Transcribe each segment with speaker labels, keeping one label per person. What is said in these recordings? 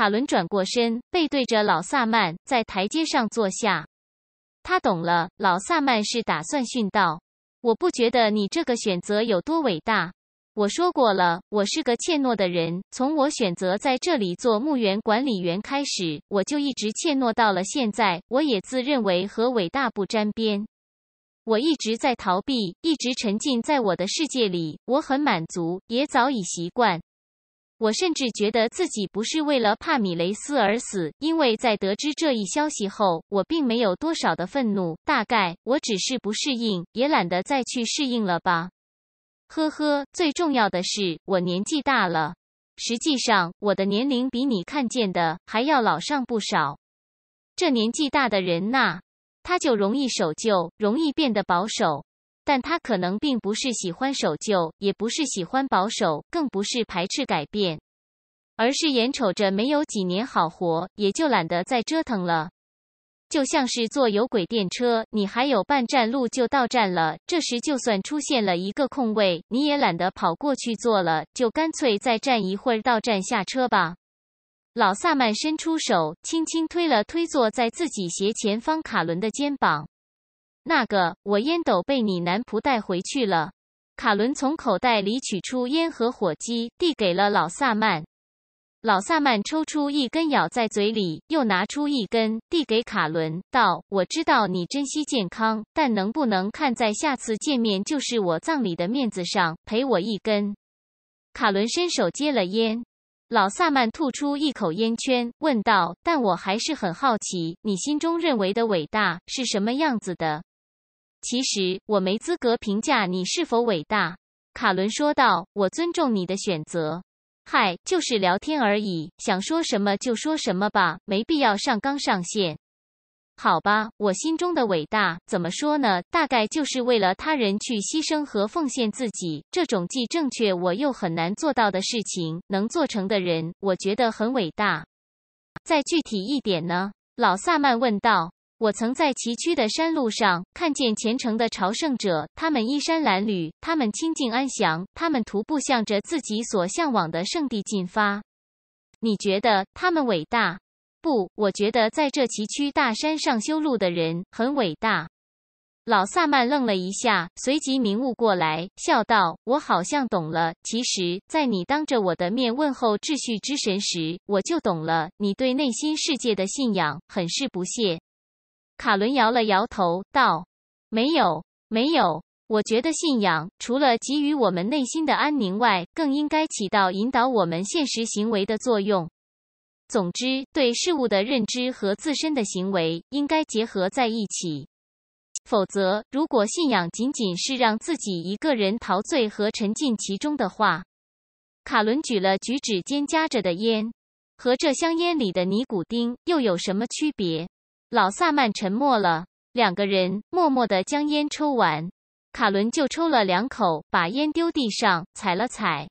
Speaker 1: 卡伦转过身，背对着老萨曼，在台阶上坐下。他懂了，老萨曼是打算训道。我不觉得你这个选择有多伟大。我说过了，我是个怯懦的人。从我选择在这里做墓园管理员开始，我就一直怯懦到了现在。我也自认为和伟大不沾边。我一直在逃避，一直沉浸在我的世界里。我很满足，也早已习惯。我甚至觉得自己不是为了帕米雷斯而死，因为在得知这一消息后，我并没有多少的愤怒，大概我只是不适应，也懒得再去适应了吧。呵呵，最重要的是我年纪大了，实际上我的年龄比你看见的还要老上不少。这年纪大的人呐，他就容易守旧，容易变得保守。但他可能并不是喜欢守旧，也不是喜欢保守，更不是排斥改变，而是眼瞅着没有几年好活，也就懒得再折腾了。就像是坐有轨电车，你还有半站路就到站了，这时就算出现了一个空位，你也懒得跑过去坐了，就干脆再站一会儿到站下车吧。老萨曼伸出手，轻轻推了推坐在自己斜前方卡伦的肩膀。那个，我烟斗被你男仆带回去了。卡伦从口袋里取出烟和火机，递给了老萨曼。老萨曼抽出一根，咬在嘴里，又拿出一根，递给卡伦，道：“我知道你珍惜健康，但能不能看在下次见面就是我葬礼的面子上，赔我一根？”卡伦伸手接了烟。老萨曼吐出一口烟圈，问道：“但我还是很好奇，你心中认为的伟大是什么样子的？”其实我没资格评价你是否伟大，卡伦说道。我尊重你的选择。嗨，就是聊天而已，想说什么就说什么吧，没必要上纲上线。好吧，我心中的伟大怎么说呢？大概就是为了他人去牺牲和奉献自己，这种既正确我又很难做到的事情，能做成的人，我觉得很伟大。再具体一点呢？老萨曼问道。我曾在崎岖的山路上看见虔诚的朝圣者，他们衣衫褴褛，他们清静安详，他们徒步向着自己所向往的圣地进发。你觉得他们伟大？不，我觉得在这崎岖大山上修路的人很伟大。老萨曼愣了一下，随即明悟过来，笑道：“我好像懂了。其实，在你当着我的面问候秩序之神时，我就懂了。你对内心世界的信仰很是不屑。”卡伦摇了摇头，道：“没有，没有。我觉得信仰除了给予我们内心的安宁外，更应该起到引导我们现实行为的作用。总之，对事物的认知和自身的行为应该结合在一起。否则，如果信仰仅仅是让自己一个人陶醉和沉浸其中的话，卡伦举了举指尖夹着的烟，和这香烟里的尼古丁又有什么区别？”老萨曼沉默了，两个人默默地将烟抽完。卡伦就抽了两口，把烟丢地上踩了踩。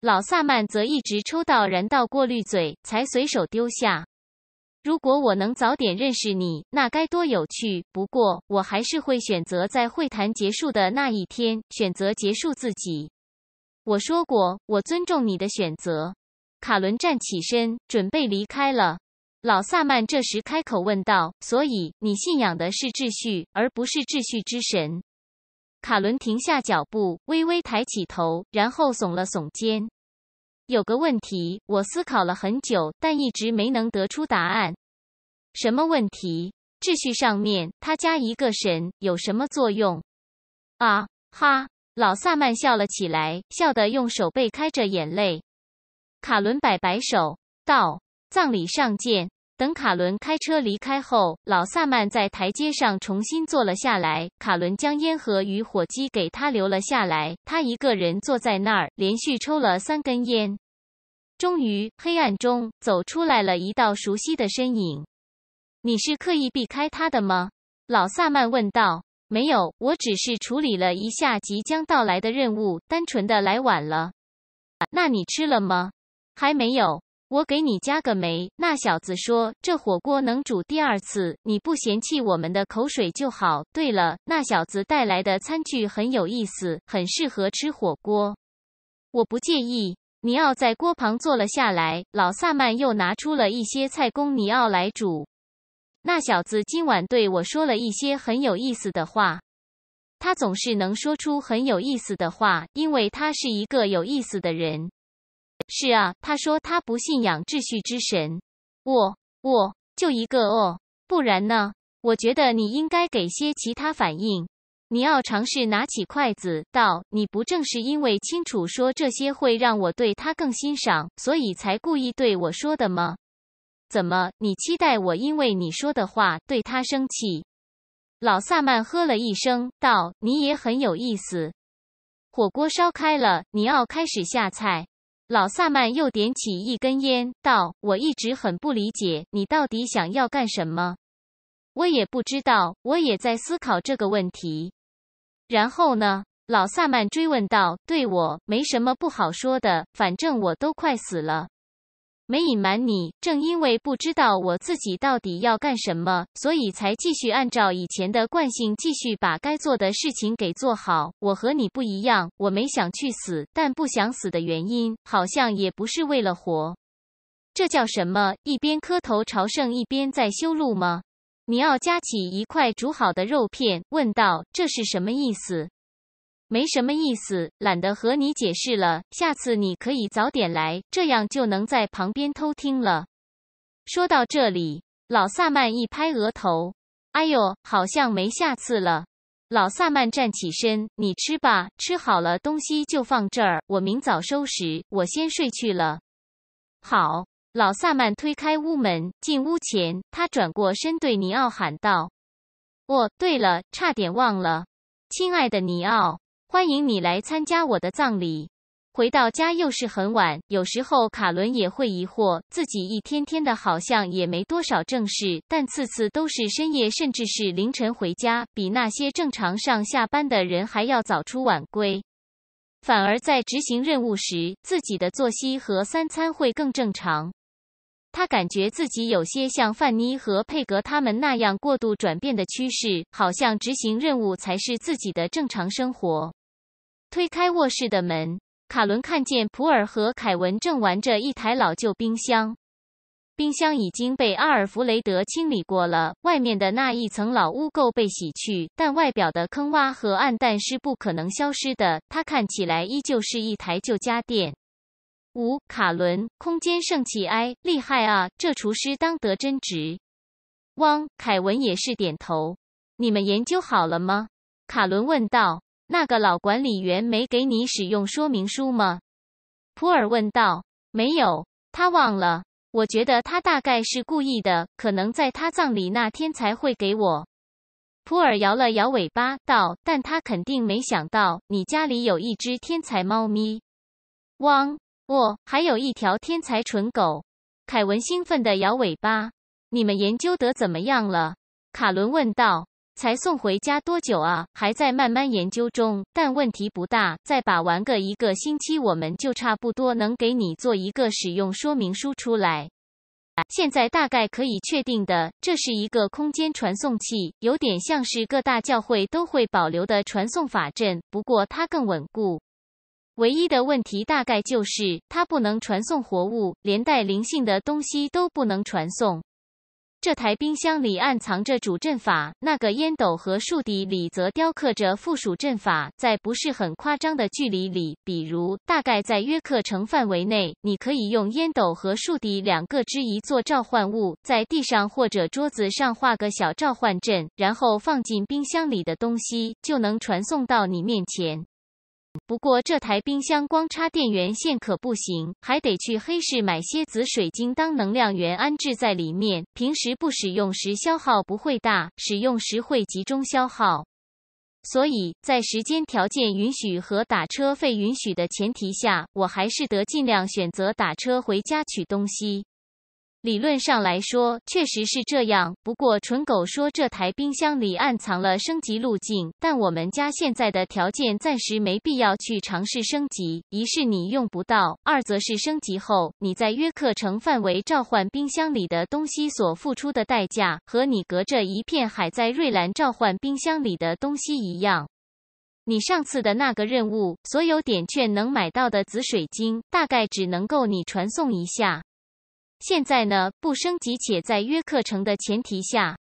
Speaker 1: 老萨曼则一直抽到燃到过滤嘴，才随手丢下。如果我能早点认识你，那该多有趣。不过，我还是会选择在会谈结束的那一天选择结束自己。我说过，我尊重你的选择。卡伦站起身，准备离开了。老萨曼这时开口问道：“所以你信仰的是秩序，而不是秩序之神？”卡伦停下脚步，微微抬起头，然后耸了耸肩：“有个问题，我思考了很久，但一直没能得出答案。什么问题？秩序上面，他加一个神，有什么作用？”啊哈！老萨曼笑了起来，笑得用手背开着眼泪。卡伦摆摆手道：“葬礼上见。”等卡伦开车离开后，老萨曼在台阶上重新坐了下来。卡伦将烟盒与火机给他留了下来。他一个人坐在那儿，连续抽了三根烟。终于，黑暗中走出来了一道熟悉的身影。“你是刻意避开他的吗？”老萨曼问道。“没有，我只是处理了一下即将到来的任务，单纯的来晚了。”“那你吃了吗？”“还没有。”我给你加个煤。那小子说：“这火锅能煮第二次，你不嫌弃我们的口水就好。”对了，那小子带来的餐具很有意思，很适合吃火锅。我不介意。尼奥在锅旁坐了下来。老萨曼又拿出了一些菜供尼奥来煮。那小子今晚对我说了一些很有意思的话。他总是能说出很有意思的话，因为他是一个有意思的人。是啊，他说他不信仰秩序之神，我我就一个哦，不然呢？我觉得你应该给些其他反应。你要尝试拿起筷子，道：“你不正是因为清楚说这些会让我对他更欣赏，所以才故意对我说的吗？怎么，你期待我因为你说的话对他生气？”老萨曼喝了一声，道：“你也很有意思。”火锅烧开了，你要开始下菜。老萨曼又点起一根烟，道：“我一直很不理解，你到底想要干什么？我也不知道，我也在思考这个问题。然后呢？”老萨曼追问道：“对我没什么不好说的，反正我都快死了。”没隐瞒你，正因为不知道我自己到底要干什么，所以才继续按照以前的惯性，继续把该做的事情给做好。我和你不一样，我没想去死，但不想死的原因，好像也不是为了活。这叫什么？一边磕头朝圣，一边在修路吗？尼奥夹起一块煮好的肉片，问道：“这是什么意思？”没什么意思，懒得和你解释了。下次你可以早点来，这样就能在旁边偷听了。说到这里，老萨曼一拍额头：“哎呦，好像没下次了。”老萨曼站起身：“你吃吧，吃好了东西就放这儿，我明早收拾。我先睡去了。”好，老萨曼推开屋门，进屋前他转过身对尼奥喊道：“哦，对了，差点忘了，亲爱的尼奥。”欢迎你来参加我的葬礼。回到家又是很晚，有时候卡伦也会疑惑，自己一天天的，好像也没多少正事，但次次都是深夜，甚至是凌晨回家，比那些正常上下班的人还要早出晚归，反而在执行任务时，自己的作息和三餐会更正常。他感觉自己有些像范妮和佩格他们那样过度转变的趋势，好像执行任务才是自己的正常生活。推开卧室的门，卡伦看见普尔和凯文正玩着一台老旧冰箱。冰箱已经被阿尔弗雷德清理过了，外面的那一层老污垢被洗去，但外表的坑洼和暗淡是不可能消失的，它看起来依旧是一台旧家电。五卡伦，空间圣器埃厉害啊！这厨师当得真值。汪凯文也是点头。你们研究好了吗？卡伦问道。那个老管理员没给你使用说明书吗？普尔问道。没有，他忘了。我觉得他大概是故意的，可能在他葬礼那天才会给我。普尔摇了摇尾巴道，但他肯定没想到你家里有一只天才猫咪。汪。我还有一条天才蠢狗，凯文兴奋地摇尾巴。你们研究得怎么样了？卡伦问道。才送回家多久啊？还在慢慢研究中，但问题不大。再把玩个一个星期，我们就差不多能给你做一个使用说明书出来。现在大概可以确定的，这是一个空间传送器，有点像是各大教会都会保留的传送法阵，不过它更稳固。唯一的问题大概就是它不能传送活物，连带灵性的东西都不能传送。这台冰箱里暗藏着主阵法，那个烟斗和树底里则雕刻着附属阵法。在不是很夸张的距离里，比如大概在约克城范围内，你可以用烟斗和树底两个之一做召唤物，在地上或者桌子上画个小召唤阵，然后放进冰箱里的东西就能传送到你面前。不过这台冰箱光插电源线可不行，还得去黑市买些紫水晶当能量源安置在里面。平时不使用时消耗不会大，使用时会集中消耗。所以在时间条件允许和打车费允许的前提下，我还是得尽量选择打车回家取东西。理论上来说，确实是这样。不过纯狗说这台冰箱里暗藏了升级路径，但我们家现在的条件暂时没必要去尝试升级。一是你用不到，二则是升级后你在约克城范围召唤冰箱里的东西所付出的代价，和你隔着一片海在瑞兰召唤冰箱里的东西一样。你上次的那个任务，所有点券能买到的紫水晶，大概只能够你传送一下。现在呢，不升级且在约课程的前提下，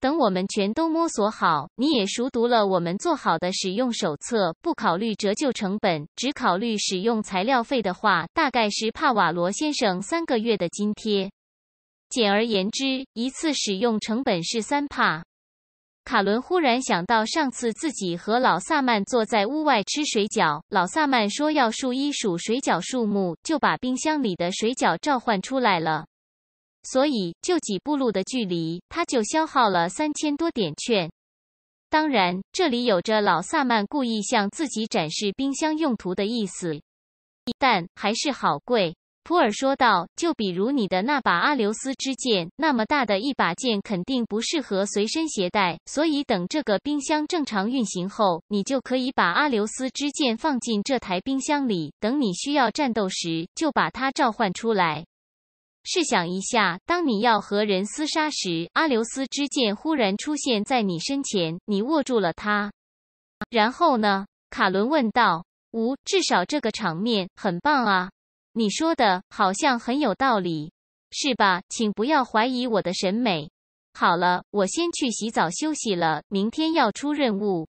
Speaker 1: 等我们全都摸索好，你也熟读了我们做好的使用手册，不考虑折旧成本，只考虑使用材料费的话，大概是帕瓦罗先生三个月的津贴。简而言之，一次使用成本是三帕。卡伦忽然想到，上次自己和老萨曼坐在屋外吃水饺，老萨曼说要数一数水饺数目，就把冰箱里的水饺召唤出来了。所以就几步路的距离，他就消耗了三千多点券。当然，这里有着老萨曼故意向自己展示冰箱用途的意思，但还是好贵。普尔说道：“就比如你的那把阿留斯之剑，那么大的一把剑肯定不适合随身携带。所以等这个冰箱正常运行后，你就可以把阿留斯之剑放进这台冰箱里。等你需要战斗时，就把它召唤出来。试想一下，当你要和人厮杀时，阿留斯之剑忽然出现在你身前，你握住了它。然后呢？”卡伦问道。“无，至少这个场面很棒啊。”你说的好像很有道理，是吧？请不要怀疑我的审美。好了，我先去洗澡休息了，明天要出任务。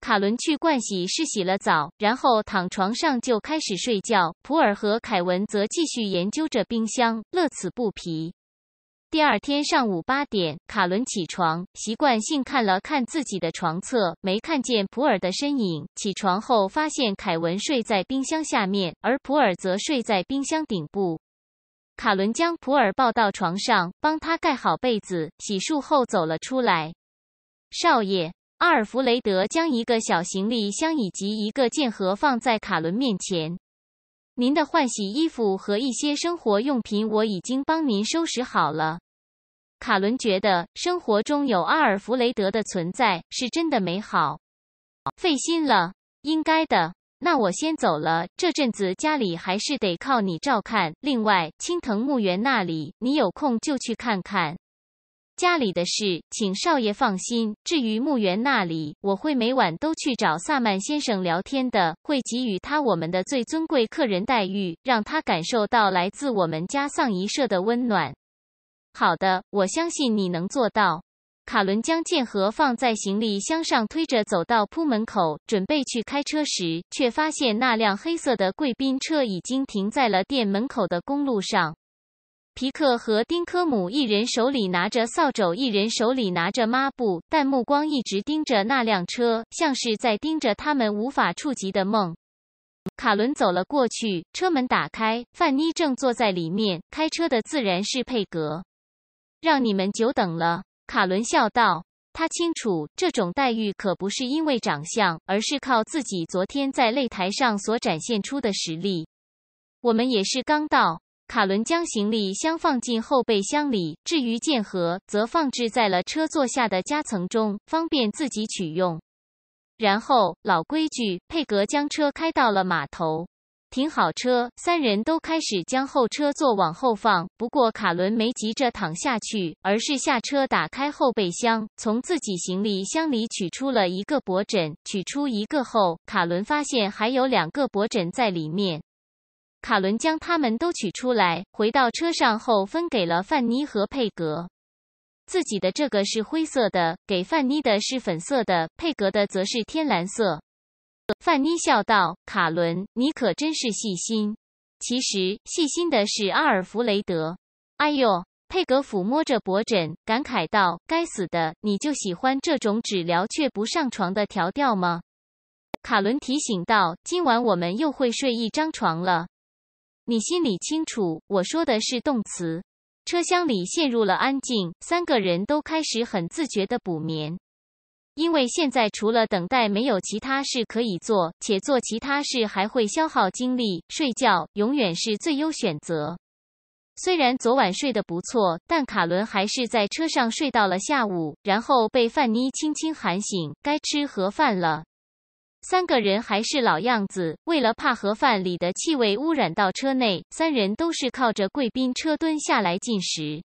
Speaker 1: 卡伦去盥洗室洗了澡，然后躺床上就开始睡觉。普尔和凯文则继续研究着冰箱，乐此不疲。第二天上午八点，卡伦起床，习惯性看了看自己的床侧，没看见普尔的身影。起床后发现凯文睡在冰箱下面，而普尔则睡在冰箱顶部。卡伦将普尔抱到床上，帮他盖好被子。洗漱后走了出来。少爷，阿尔弗雷德将一个小行李箱以及一个剑盒放在卡伦面前。您的换洗衣服和一些生活用品我已经帮您收拾好了。卡伦觉得生活中有阿尔弗雷德的存在是真的美好。费心了，应该的。那我先走了，这阵子家里还是得靠你照看。另外，青藤墓园那里，你有空就去看看。家里的事，请少爷放心。至于墓园那里，我会每晚都去找萨曼先生聊天的，会给予他我们的最尊贵客人待遇，让他感受到来自我们家丧仪社的温暖。好的，我相信你能做到。卡伦将剑盒放在行李箱上，推着走到铺门口，准备去开车时，却发现那辆黑色的贵宾车已经停在了店门口的公路上。皮克和丁科姆一人手里拿着扫帚，一人手里拿着抹布，但目光一直盯着那辆车，像是在盯着他们无法触及的梦。卡伦走了过去，车门打开，范妮正坐在里面。开车的自然是佩格。让你们久等了，卡伦笑道。他清楚，这种待遇可不是因为长相，而是靠自己昨天在擂台上所展现出的实力。我们也是刚到。卡伦将行李箱放进后备箱里，至于剑盒，则放置在了车座下的夹层中，方便自己取用。然后老规矩，佩格将车开到了码头，停好车，三人都开始将后车座往后放。不过卡伦没急着躺下去，而是下车打开后备箱，从自己行李箱里取出了一个脖枕。取出一个后，卡伦发现还有两个脖枕在里面。卡伦将他们都取出来，回到车上后分给了范妮和佩格。自己的这个是灰色的，给范妮的是粉色的，佩格的则是天蓝色。范妮笑道：“卡伦，你可真是细心。”其实细心的是阿尔弗雷德。哎呦，佩格抚摸着脖枕，感慨道：“该死的，你就喜欢这种只聊却不上床的调调吗？”卡伦提醒道：“今晚我们又会睡一张床了。”你心里清楚，我说的是动词。车厢里陷入了安静，三个人都开始很自觉地补眠，因为现在除了等待没有其他事可以做，且做其他事还会消耗精力，睡觉永远是最优选择。虽然昨晚睡得不错，但卡伦还是在车上睡到了下午，然后被范妮轻轻喊醒，该吃盒饭了。三个人还是老样子，为了怕盒饭里的气味污染到车内，三人都是靠着贵宾车蹲下来进食。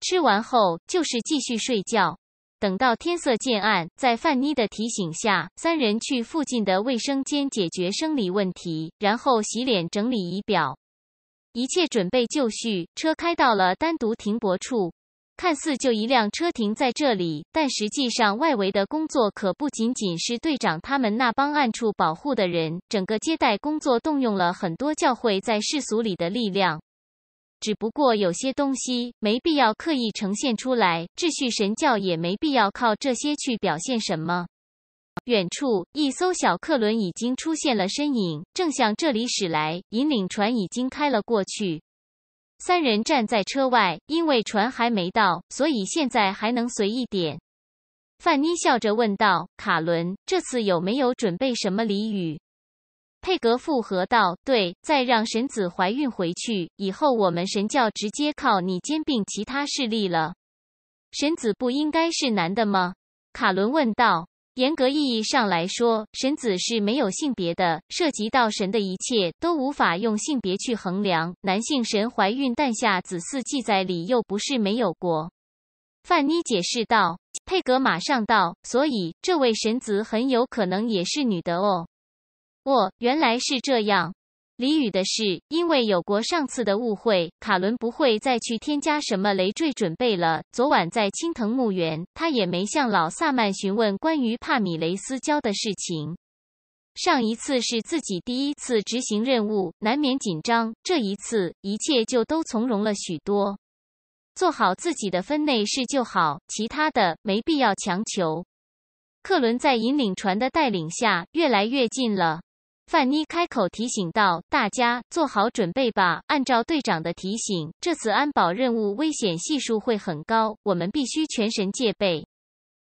Speaker 1: 吃完后就是继续睡觉，等到天色渐暗，在范妮的提醒下，三人去附近的卫生间解决生理问题，然后洗脸整理仪表，一切准备就绪，车开到了单独停泊处。看似就一辆车停在这里，但实际上外围的工作可不仅仅是队长他们那帮暗处保护的人。整个接待工作动用了很多教会在世俗里的力量，只不过有些东西没必要刻意呈现出来。秩序神教也没必要靠这些去表现什么。远处一艘小客轮已经出现了身影，正向这里驶来。引领船已经开了过去。三人站在车外，因为船还没到，所以现在还能随意点。范妮笑着问道：“卡伦，这次有没有准备什么俚语？”佩格附和道：“对，再让神子怀孕回去，以后我们神教直接靠你兼并其他势力了。”神子不应该是男的吗？卡伦问道。严格意义上来说，神子是没有性别的。涉及到神的一切都无法用性别去衡量。男性神怀孕诞下子嗣，记载里又不是没有过。范妮解释道：“佩格马上道，所以这位神子很有可能也是女的哦。哦，原来是这样。”李雨的事，因为有过上次的误会，卡伦不会再去添加什么累赘准备了。昨晚在青藤墓园，他也没向老萨曼询问关于帕米雷斯教的事情。上一次是自己第一次执行任务，难免紧张；这一次，一切就都从容了许多。做好自己的分内事就好，其他的没必要强求。克伦在引领船的带领下，越来越近了。范妮开口提醒道：“大家做好准备吧。按照队长的提醒，这次安保任务危险系数会很高，我们必须全神戒备。”“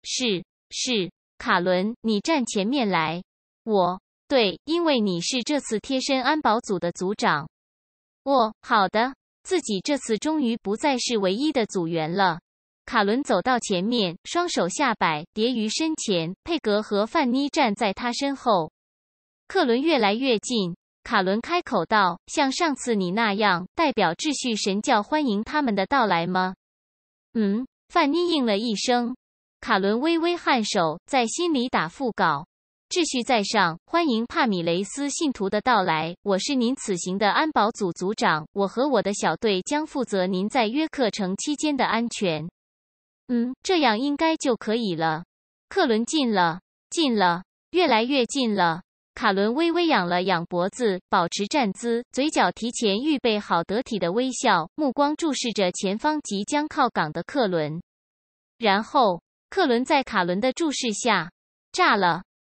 Speaker 1: 是，是。”卡伦，你站前面来。我，对，因为你是这次贴身安保组的组长。哦，好的。自己这次终于不再是唯一的组员了。卡伦走到前面，双手下摆叠于身前，佩格和范妮站在他身后。克伦越来越近，卡伦开口道：“像上次你那样，代表秩序神教欢迎他们的到来吗？”“嗯。”范妮应了一声。卡伦微微颔首，在心里打腹稿：“秩序在上，欢迎帕米雷斯信徒的到来。我是您此行的安保组组长，我和我的小队将负责您在约克城期间的安全。”“嗯，这样应该就可以了。”克伦近了，近了，越来越近了。卡伦微微仰了仰脖子，保持站姿，嘴角提前预备好得体的微笑，目光注视着前方即将靠港的客轮。然后，客轮在卡伦的注视下炸了。